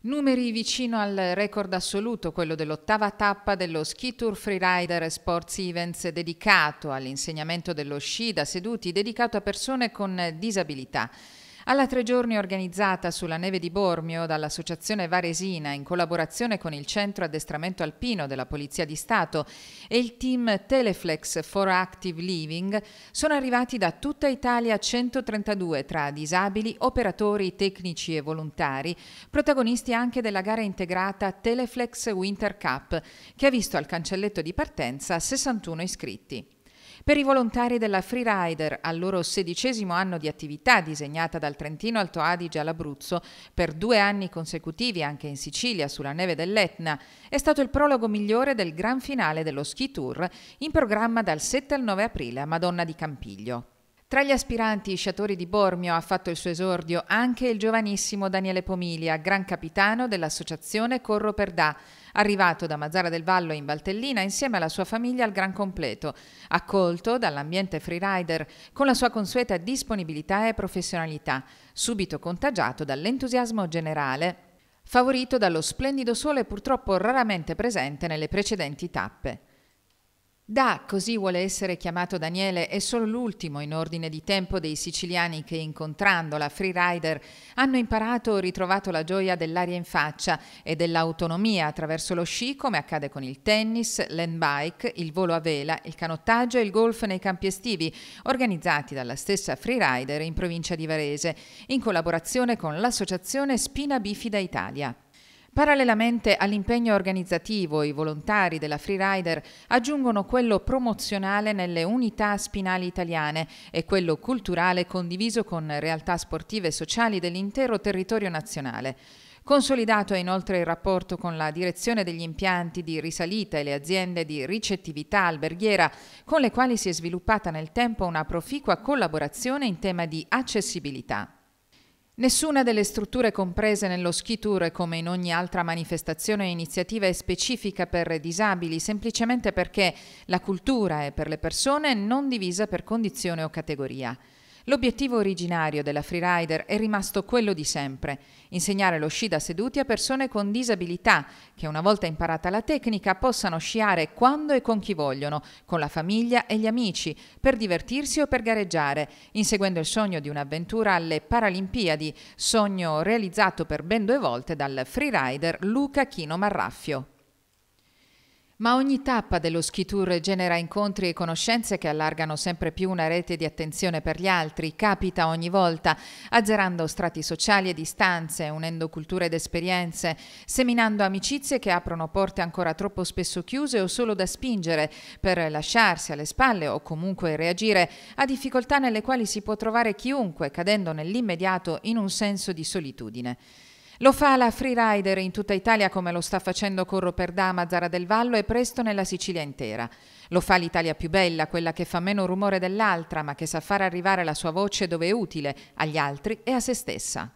Numeri vicino al record assoluto, quello dell'ottava tappa dello Ski Tour Freerider Sports Events dedicato all'insegnamento dello sci da seduti, dedicato a persone con disabilità. Alla tre giorni organizzata sulla neve di Bormio dall'Associazione Varesina in collaborazione con il Centro Addestramento Alpino della Polizia di Stato e il team Teleflex for Active Living, sono arrivati da tutta Italia 132 tra disabili, operatori, tecnici e volontari, protagonisti anche della gara integrata Teleflex Winter Cup, che ha visto al cancelletto di partenza 61 iscritti. Per i volontari della Freerider, al loro sedicesimo anno di attività disegnata dal Trentino Alto Adige all'Abruzzo, per due anni consecutivi anche in Sicilia sulla neve dell'Etna, è stato il prologo migliore del gran finale dello ski tour in programma dal 7 al 9 aprile a Madonna di Campiglio. Tra gli aspiranti sciatori di Bormio ha fatto il suo esordio anche il giovanissimo Daniele Pomilia, gran capitano dell'associazione Corro per Da, arrivato da Mazzara del Vallo in Valtellina insieme alla sua famiglia al gran completo, accolto dall'ambiente freerider con la sua consueta disponibilità e professionalità, subito contagiato dall'entusiasmo generale favorito dallo splendido sole purtroppo raramente presente nelle precedenti tappe. Da, così vuole essere chiamato Daniele, è solo l'ultimo in ordine di tempo dei siciliani che incontrando la freerider hanno imparato o ritrovato la gioia dell'aria in faccia e dell'autonomia attraverso lo sci come accade con il tennis, l'end bike, il volo a vela, il canottaggio e il golf nei campi estivi organizzati dalla stessa freerider in provincia di Varese in collaborazione con l'associazione Spina Bifida Italia. Parallelamente all'impegno organizzativo, i volontari della Freerider aggiungono quello promozionale nelle unità spinali italiane e quello culturale condiviso con realtà sportive e sociali dell'intero territorio nazionale. Consolidato è inoltre il rapporto con la direzione degli impianti di risalita e le aziende di ricettività alberghiera, con le quali si è sviluppata nel tempo una proficua collaborazione in tema di accessibilità. Nessuna delle strutture comprese nello ski tour, come in ogni altra manifestazione o iniziativa, è specifica per disabili, semplicemente perché la cultura è per le persone non divisa per condizione o categoria. L'obiettivo originario della freerider è rimasto quello di sempre, insegnare lo sci da seduti a persone con disabilità che una volta imparata la tecnica possano sciare quando e con chi vogliono, con la famiglia e gli amici, per divertirsi o per gareggiare, inseguendo il sogno di un'avventura alle Paralimpiadi, sogno realizzato per ben due volte dal freerider Luca Chino Marraffio. Ma ogni tappa dello ski tour genera incontri e conoscenze che allargano sempre più una rete di attenzione per gli altri, capita ogni volta, azzerando strati sociali e distanze, unendo culture ed esperienze, seminando amicizie che aprono porte ancora troppo spesso chiuse o solo da spingere per lasciarsi alle spalle o comunque reagire a difficoltà nelle quali si può trovare chiunque, cadendo nell'immediato in un senso di solitudine. Lo fa la freerider in tutta Italia come lo sta facendo Corro per Dama, Zara del Vallo e presto nella Sicilia intera. Lo fa l'Italia più bella, quella che fa meno rumore dell'altra, ma che sa far arrivare la sua voce dove è utile, agli altri e a se stessa.